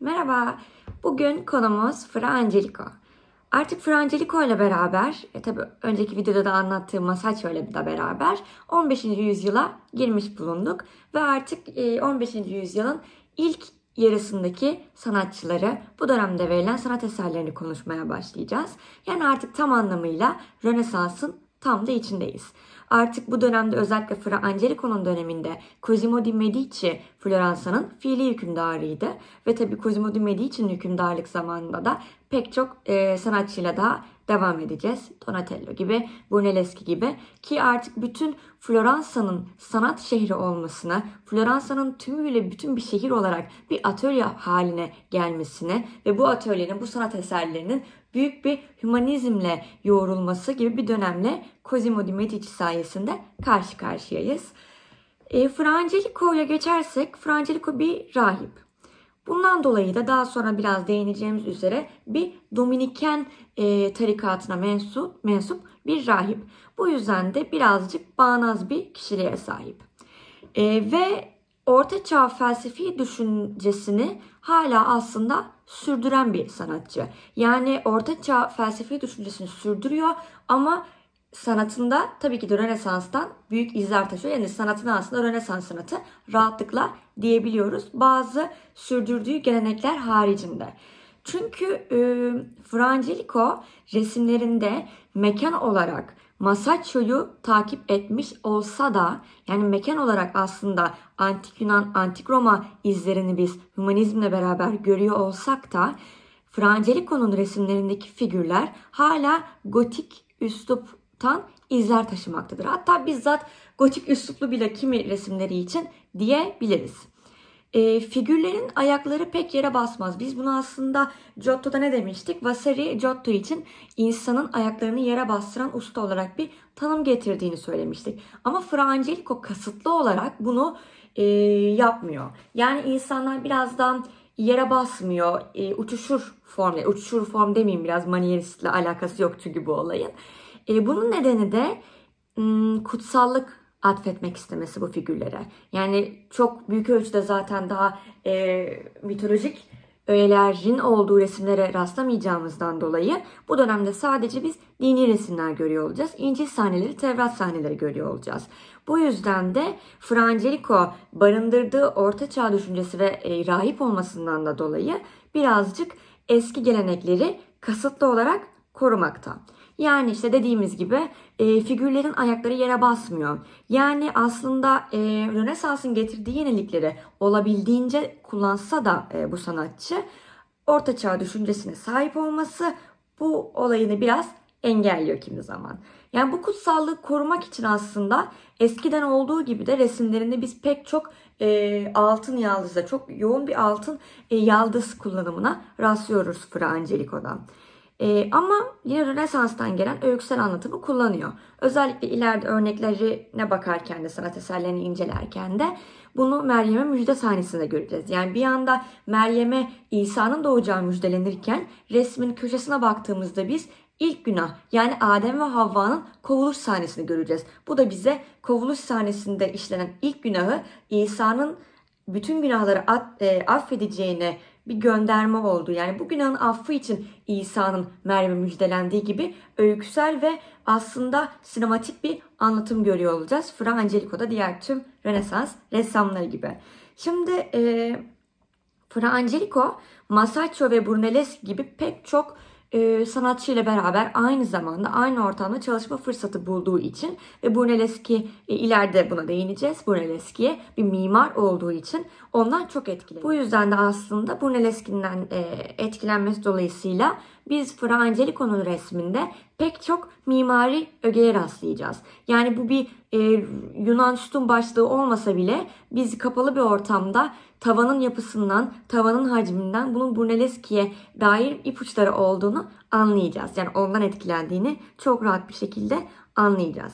Merhaba, bugün konumuz Fra Angelico. Artık Fra Angelico ile beraber, e tabi önceki videoda da anlattığım masaj ile de beraber 15. yüzyıla girmiş bulunduk. Ve artık 15. E, yüzyılın ilk yarısındaki sanatçıları, bu dönemde verilen sanat eserlerini konuşmaya başlayacağız. Yani artık tam anlamıyla Rönesans'ın tam da içindeyiz. Artık bu dönemde özellikle Fra Angelico'nun döneminde Cosimo di Medici Floransa'nın fiili hükümdarıydı. Ve tabi Cosimo di Medici'nin hükümdarlık zamanında da pek çok e, sanatçıyla daha devam edeceğiz. Donatello gibi, Brunelleschi gibi ki artık bütün Floransa'nın sanat şehri olmasına, Floransa'nın tümüyle bütün bir şehir olarak bir atölye haline gelmesine ve bu atölyenin, bu sanat eserlerinin büyük bir hümanizmle yoğrulması gibi bir dönemle Cosimo di Medici sayesinde karşı karşıyayız. E, Frangelico'ya geçersek Frangelico bir rahip. Bundan dolayı da daha sonra biraz değineceğimiz üzere bir Dominiken e, tarikatına mensup, mensup bir rahip. Bu yüzden de birazcık bağnaz bir kişiliğe sahip. E, ve Ortaçağ felsefi düşüncesini hala aslında sürdüren bir sanatçı. Yani Ortaçağ felsefi düşüncesini sürdürüyor ama sanatında tabii ki de Rönesans'tan büyük izler taşıyor. Yani sanatına aslında Rönesans sanatı rahatlıkla diyebiliyoruz. Bazı sürdürdüğü gelenekler haricinde. Çünkü e, Frangelico resimlerinde mekan olarak Masaccio'yu takip etmiş olsa da yani mekan olarak aslında antik Yunan, antik Roma izlerini biz humanizmle beraber görüyor olsak da Frangelico'nun resimlerindeki figürler hala gotik üslup tan izler taşımaktadır. Hatta bizzat gotik üsluplu bile kimi resimleri için diyebiliriz. E, figürlerin ayakları pek yere basmaz. Biz bunu aslında Giotto'da ne demiştik? Vasari Giotto için insanın ayaklarını yere bastıran usta olarak bir tanım getirdiğini söylemiştik. Ama Frangelico kasıtlı olarak bunu e, yapmıyor. Yani insanlar birazdan daha yere basmıyor. E, uçuşur formla. E, uçuşur form demeyeyim biraz manieristle alakası yok çünkü bu olayın. E, bunun nedeni de kutsallık atfetmek istemesi bu figürlere. Yani çok büyük ölçüde zaten daha e, mitolojik öğelerin olduğu resimlere rastlamayacağımızdan dolayı bu dönemde sadece biz dini resimler görüyor olacağız. İncil sahneleri, Tevrat sahneleri görüyor olacağız. Bu yüzden de Frangelico barındırdığı orta çağ düşüncesi ve e, rahip olmasından da dolayı birazcık eski gelenekleri kasıtlı olarak korumakta. Yani işte dediğimiz gibi e, figürlerin ayakları yere basmıyor. Yani aslında e, Rönesans'ın getirdiği yenilikleri olabildiğince kullansa da e, bu sanatçı orta çağ düşüncesine sahip olması bu olayını biraz engelliyor kimi zaman. Yani bu kutsallığı korumak için aslında eskiden olduğu gibi de resimlerinde biz pek çok e, altın yaldızda çok yoğun bir altın e, yaldız kullanımına rastlıyoruz Fra Angelico'dan. E, ama yine Rönesans'tan gelen öyküsel anlatımı kullanıyor. Özellikle ileride örneklerine bakarken de sanat eserlerini incelerken de bunu Meryem'e müjde sahnesinde göreceğiz. Yani bir anda Meryem'e İsa'nın doğacağı müjdelenirken resmin köşesine baktığımızda biz ilk günah yani Adem ve Havva'nın kovuluş sahnesini göreceğiz. Bu da bize kovuluş sahnesinde işlenen ilk günahı İsa'nın bütün günahları e, affedeceğini bir gönderme oldu. Yani bu günahın affı için İsa'nın Meryem'e müjdelendiği gibi öyküsel ve aslında sinematik bir anlatım görüyor olacağız. Fra Angelico'da diğer tüm Rönesans ressamları gibi. Şimdi e, Fra Angelico, Masaccio ve Brunelleschi gibi pek çok e, sanatçıyla beraber aynı zamanda aynı ortamda çalışma fırsatı bulduğu için ve Brunelleschi e, ileride buna değineceğiz. Brunelleschi'ye bir mimar olduğu için ondan çok etkili. Bu yüzden de aslında Brunelleschi'nden e, etkilenmesi dolayısıyla biz Fra Angelico'nun resminde pek çok mimari ögeye rastlayacağız. Yani bu bir e, Yunan sütun başlığı olmasa bile biz kapalı bir ortamda tavanın yapısından, tavanın hacminden bunun Brunelleschi'ye dair ipuçları olduğunu anlayacağız. Yani ondan etkilendiğini çok rahat bir şekilde anlayacağız.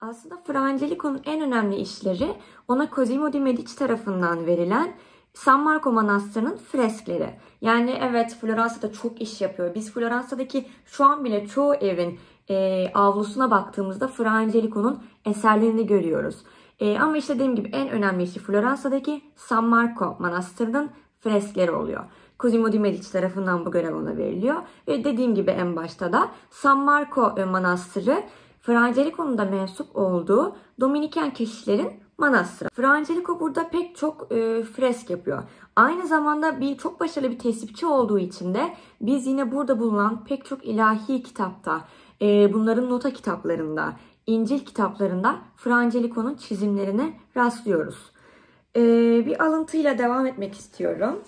Aslında Frangelico'nun en önemli işleri ona Cosimo di Medici tarafından verilen San Marco Manastırı'nın freskleri. Yani evet Floransa'da çok iş yapıyor. Biz Floransa'daki şu an bile çoğu evin e, avlusuna baktığımızda Frangelico'nun eserlerini görüyoruz. E, ama işte dediğim gibi en önemlisi Floransa'daki San Marco Manastırı'nın freskleri oluyor. Cosimo di Medici tarafından bu görev ona veriliyor. Ve dediğim gibi en başta da San Marco e, Manastırı Francelico'nun mensup olduğu Dominiken keşişlerin manastırı. Francelico burada pek çok e, fresk yapıyor. Aynı zamanda bir çok başarılı bir tespitçi olduğu için de biz yine burada bulunan pek çok ilahi kitapta, e, bunların nota kitaplarında İncil kitaplarında Frangelico'nun çizimlerine rastlıyoruz. Ee, bir alıntıyla devam etmek istiyorum.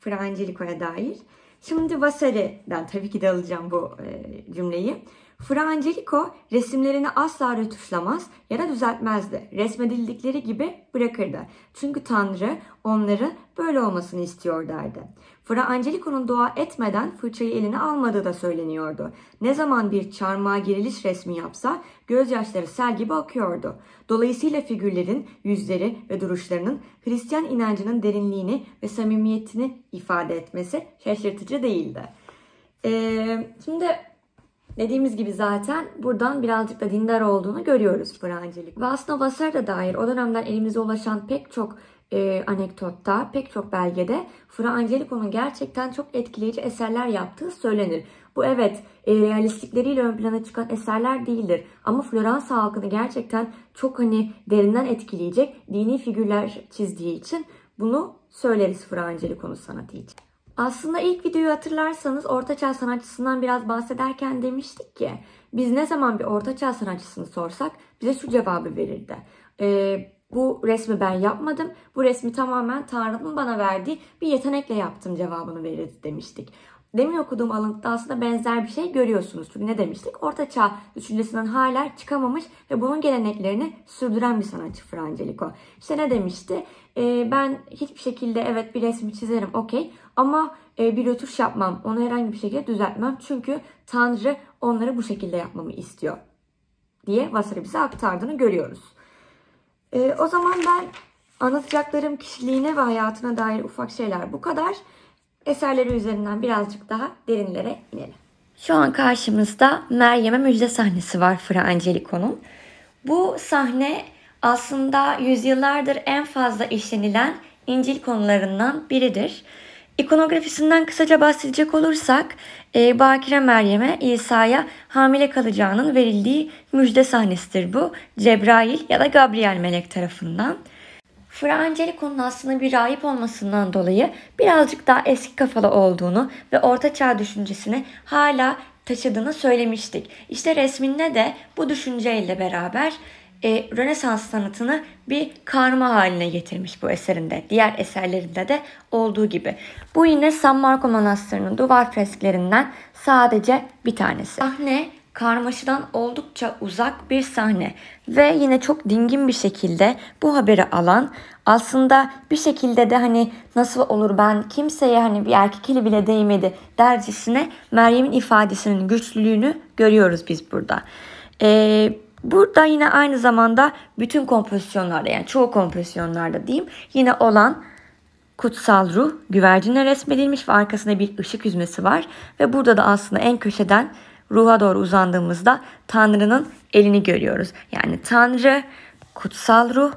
Frangelico'ya dair. Şimdi Vasari'den tabii ki de alacağım bu e, cümleyi. Fra Angelico resimlerini asla rötuşlamaz ya da düzeltmezdi. Resmedildikleri gibi bırakırdı. Çünkü Tanrı onları böyle olmasını istiyor derdi. Fra Angelico'nun dua etmeden fırçayı eline almadığı da söyleniyordu. Ne zaman bir çarmıha giriliş resmi yapsa gözyaşları sel gibi akıyordu. Dolayısıyla figürlerin yüzleri ve duruşlarının Hristiyan inancının derinliğini ve samimiyetini ifade etmesi şaşırtıcı değildi. Ee, şimdi Dediğimiz gibi zaten buradan birazcık da dindar olduğunu görüyoruz Francilik. Ve aslında Vasser'e dair o dönemden elimize ulaşan pek çok e, anekdotta, pek çok belgede Fra Angelico'nun gerçekten çok etkileyici eserler yaptığı söylenir. Bu evet e, realistlikleriyle ön plana çıkan eserler değildir. Ama Floransa halkını gerçekten çok hani derinden etkileyecek dini figürler çizdiği için bunu söyleriz Fra Angelico'nun sanatı için. Aslında ilk videoyu hatırlarsanız ortaçağ sanatçısından biraz bahsederken demiştik ki biz ne zaman bir ortaçağ sanatçısını sorsak bize şu cevabı verirdi. Ee, bu resmi ben yapmadım. Bu resmi tamamen Tanrı'nın bana verdiği bir yetenekle yaptım cevabını verirdi demiştik. Demin okuduğum alıntıda aslında benzer bir şey görüyorsunuz. Çünkü ne demiştik? Ortaçağ düşüncesinden hala çıkamamış ve bunun geleneklerini sürdüren bir sanatçı Francelico. İşte ne demişti? Ee, ben hiçbir şekilde evet bir resmi çizerim okey ama e, bir rötuş yapmam, onu herhangi bir şekilde düzeltmem. Çünkü Tanrı onları bu şekilde yapmamı istiyor diye Vasari bize aktardığını görüyoruz. E, o zaman ben anlatacaklarım kişiliğine ve hayatına dair ufak şeyler bu kadar. Eserleri üzerinden birazcık daha derinlere inelim. Şu an karşımızda Meryem'e müjde sahnesi var Fra Angelico'nun. Bu sahne aslında yüzyıllardır en fazla işlenilen İncil konularından biridir. İkonografisinden kısaca bahsedecek olursak e, Bakire Meryem'e İsa'ya hamile kalacağının verildiği müjde sahnesidir bu. Cebrail ya da Gabriel melek tarafından. Fra Angelico'nun aslında bir rahip olmasından dolayı birazcık daha eski kafalı olduğunu ve orta çağ düşüncesini hala taşıdığını söylemiştik. İşte resminde de bu düşünceyle beraber e, Rönesans sanatını bir karma haline getirmiş bu eserinde. Diğer eserlerinde de olduğu gibi. Bu yine San Marco Manastırı'nın duvar fresklerinden sadece bir tanesi. Sahne karmaşadan oldukça uzak bir sahne ve yine çok dingin bir şekilde bu haberi alan aslında bir şekilde de hani nasıl olur ben kimseye hani bir erkek eli bile değmedi dercesine Meryem'in ifadesinin güçlülüğünü görüyoruz biz burada. Ee, Burada yine aynı zamanda bütün kompozisyonlarda yani çoğu kompozisyonlarda diyeyim yine olan kutsal ruh güvercinle resmedilmiş ve arkasında bir ışık yüzmesi var. Ve burada da aslında en köşeden ruha doğru uzandığımızda Tanrı'nın elini görüyoruz. Yani Tanrı, kutsal ruh,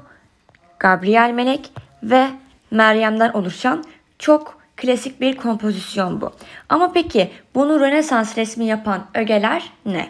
Gabriel melek ve Meryem'den oluşan çok klasik bir kompozisyon bu. Ama peki bunu Rönesans resmi yapan ögeler ne?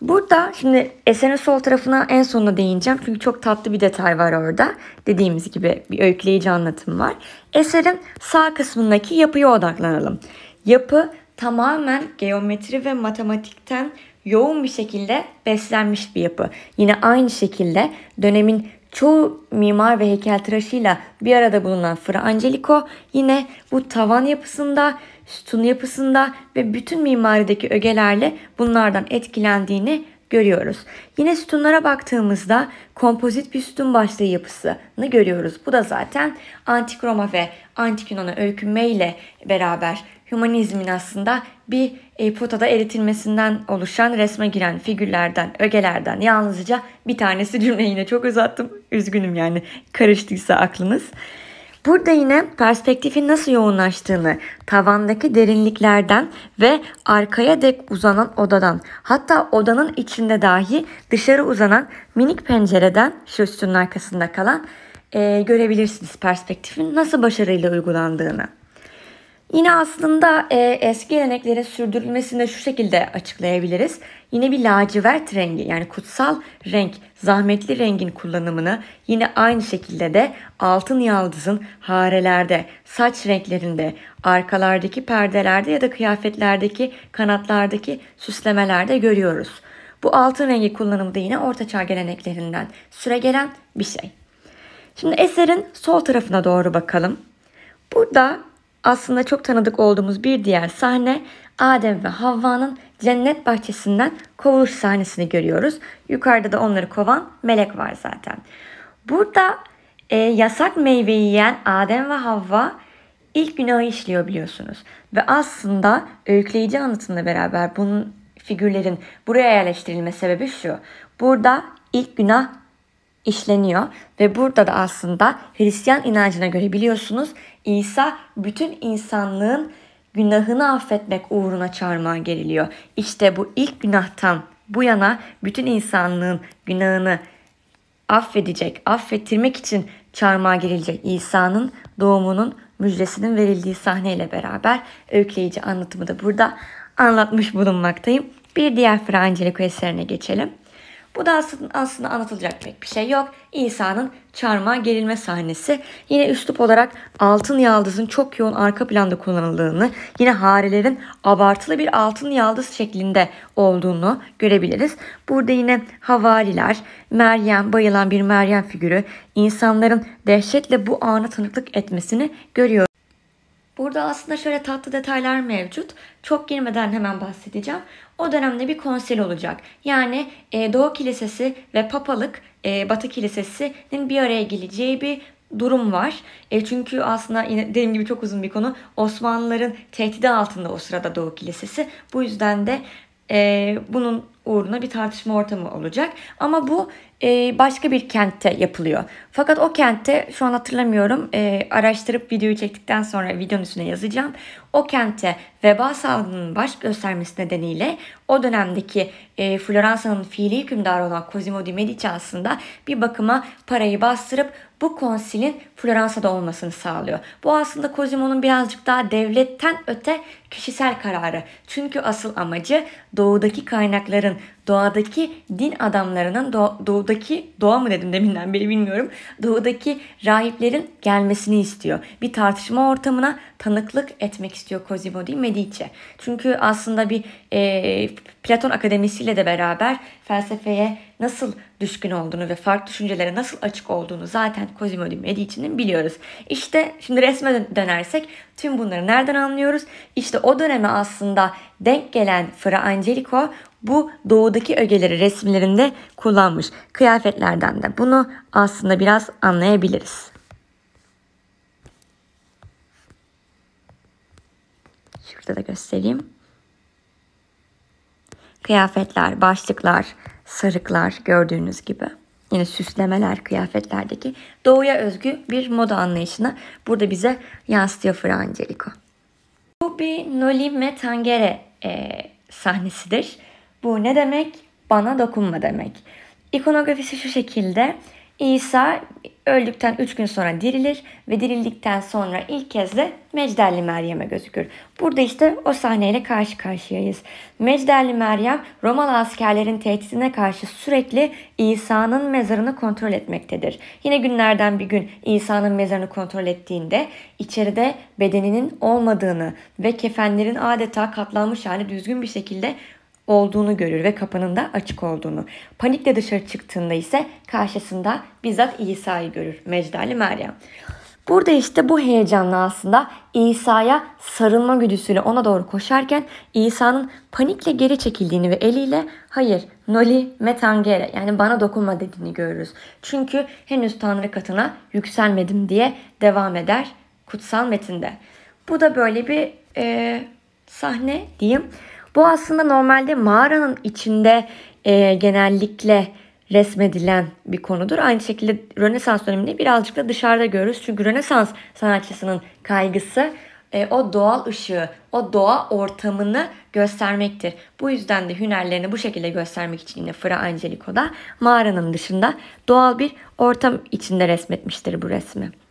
Burada şimdi eserin sol tarafına en sonuna değineceğim. Çünkü çok tatlı bir detay var orada. Dediğimiz gibi bir öyküleyici anlatım var. Eserin sağ kısmındaki yapıya odaklanalım. Yapı tamamen geometri ve matematikten yoğun bir şekilde beslenmiş bir yapı. Yine aynı şekilde dönemin çoğu mimar ve heykeltıraşıyla bir arada bulunan Fra Angelico yine bu tavan yapısında sütun yapısında ve bütün mimarideki ögelerle bunlardan etkilendiğini görüyoruz. Yine sütunlara baktığımızda kompozit bir sütun başlığı yapısını görüyoruz. Bu da zaten antik Roma ve antik Yunan'a öykünme ile beraber hümanizmin aslında bir e, potada eritilmesinden oluşan resme giren figürlerden, ögelerden yalnızca bir tanesi cümleyi yine çok uzattım. Üzgünüm yani karıştıysa aklınız. Burada yine perspektifin nasıl yoğunlaştığını, tavandaki derinliklerden ve arkaya dek uzanan odadan, hatta odanın içinde dahi dışarı uzanan minik pencereden, şu üstünün arkasında kalan, e, görebilirsiniz perspektifin nasıl başarıyla uygulandığını. Yine aslında e, eski geleneklerin sürdürülmesini de şu şekilde açıklayabiliriz. Yine bir lacivert rengi yani kutsal renk, zahmetli rengin kullanımını yine aynı şekilde de altın yaldızın harelerde, saç renklerinde, arkalardaki perdelerde ya da kıyafetlerdeki kanatlardaki süslemelerde görüyoruz. Bu altın rengi kullanımı da yine ortaçağ geleneklerinden süregelen bir şey. Şimdi eserin sol tarafına doğru bakalım. Burada aslında çok tanıdık olduğumuz bir diğer sahne Adem ve Havva'nın cennet bahçesinden kovuluş sahnesini görüyoruz. Yukarıda da onları kovan melek var zaten. Burada e, yasak meyveyi yiyen Adem ve Havva ilk günahı işliyor biliyorsunuz. Ve aslında öykleyici anlatımla beraber bunun figürlerin buraya yerleştirilme sebebi şu. Burada ilk günah işleniyor ve burada da aslında Hristiyan inancına göre biliyorsunuz İsa bütün insanlığın günahını affetmek uğruna çarmıha geliliyor. İşte bu ilk günahtan bu yana bütün insanlığın günahını affedecek, affettirmek için çarmıha gerilecek İsa'nın doğumunun müjdesinin verildiği sahneyle beraber öykleyici anlatımı da burada anlatmış bulunmaktayım. Bir diğer Fra Angelico eserine geçelim. Bu da aslında, anlatılacak pek bir şey yok. İsa'nın çarmıha gerilme sahnesi. Yine üslup olarak altın yaldızın çok yoğun arka planda kullanıldığını, yine harelerin abartılı bir altın yaldız şeklinde olduğunu görebiliriz. Burada yine havariler, Meryem, bayılan bir Meryem figürü, insanların dehşetle bu anı tanıklık etmesini görüyoruz. Burada aslında şöyle tatlı detaylar mevcut. Çok girmeden hemen bahsedeceğim o dönemde bir konsil olacak. Yani e, Doğu Kilisesi ve Papalık e, Batı Kilisesi'nin bir araya geleceği bir durum var. E çünkü aslında yine dediğim gibi çok uzun bir konu. Osmanlıların tehdidi altında o sırada Doğu Kilisesi. Bu yüzden de e, bunun uğruna bir tartışma ortamı olacak. Ama bu e, başka bir kentte yapılıyor. Fakat o kentte şu an hatırlamıyorum e, araştırıp videoyu çektikten sonra videonun üstüne yazacağım. O kente veba salgının baş göstermesi nedeniyle o dönemdeki e, Floransa'nın fiili hükümdarı olan Cosimo di Medici aslında bir bakıma parayı bastırıp bu konsilin Floransa'da olmasını sağlıyor. Bu aslında Cosimo'nun birazcık daha devletten öte kişisel kararı. Çünkü asıl amacı doğudaki kaynakların bakın doğadaki din adamlarının doğ, doğudaki doğa mı dedim deminden beri bilmiyorum. Doğudaki rahiplerin gelmesini istiyor. Bir tartışma ortamına tanıklık etmek istiyor Cosimo di Medici. Çünkü aslında bir e, Platon akademisiyle de beraber felsefeye nasıl düşkün olduğunu ve farklı düşüncelere nasıl açık olduğunu zaten Cosimo di Medici'nin biliyoruz. İşte şimdi resme dönersek tüm bunları nereden anlıyoruz? İşte o döneme aslında denk gelen Fra Angelico bu doğudaki ögeleri resimlerinde kullanmış. Kıyafetlerden de bunu aslında biraz anlayabiliriz. Şurada da göstereyim. Kıyafetler, başlıklar, sarıklar gördüğünüz gibi. Yine süslemeler kıyafetlerdeki doğuya özgü bir moda anlayışını burada bize yansıtıyor Fra Bu bir Noli Metangere e, sahnesidir. Bu ne demek? Bana dokunma demek. İkonografisi şu şekilde. İsa öldükten üç gün sonra dirilir ve dirildikten sonra ilk kez de Mecdelli Meryem'e gözükür. Burada işte o sahneyle karşı karşıyayız. Mecdelli Meryem Romalı askerlerin tehdidine karşı sürekli İsa'nın mezarını kontrol etmektedir. Yine günlerden bir gün İsa'nın mezarını kontrol ettiğinde içeride bedeninin olmadığını ve kefenlerin adeta katlanmış hali düzgün bir şekilde olduğunu görür ve kapının da açık olduğunu. Panikle dışarı çıktığında ise karşısında bizzat İsa'yı görür. Mecdali Meryem. Burada işte bu heyecanla aslında İsa'ya sarılma güdüsüyle ona doğru koşarken İsa'nın panikle geri çekildiğini ve eliyle hayır noli metangere yani bana dokunma dediğini görürüz. Çünkü henüz Tanrı katına yükselmedim diye devam eder kutsal metinde. Bu da böyle bir e, sahne diyeyim. Bu aslında normalde mağaranın içinde e, genellikle resmedilen bir konudur. Aynı şekilde Rönesans döneminde birazcık da dışarıda görürüz. Çünkü Rönesans sanatçısının kaygısı e, o doğal ışığı, o doğa ortamını göstermektir. Bu yüzden de hünerlerini bu şekilde göstermek için yine Fra Angelico da mağaranın dışında doğal bir ortam içinde resmetmiştir bu resmi.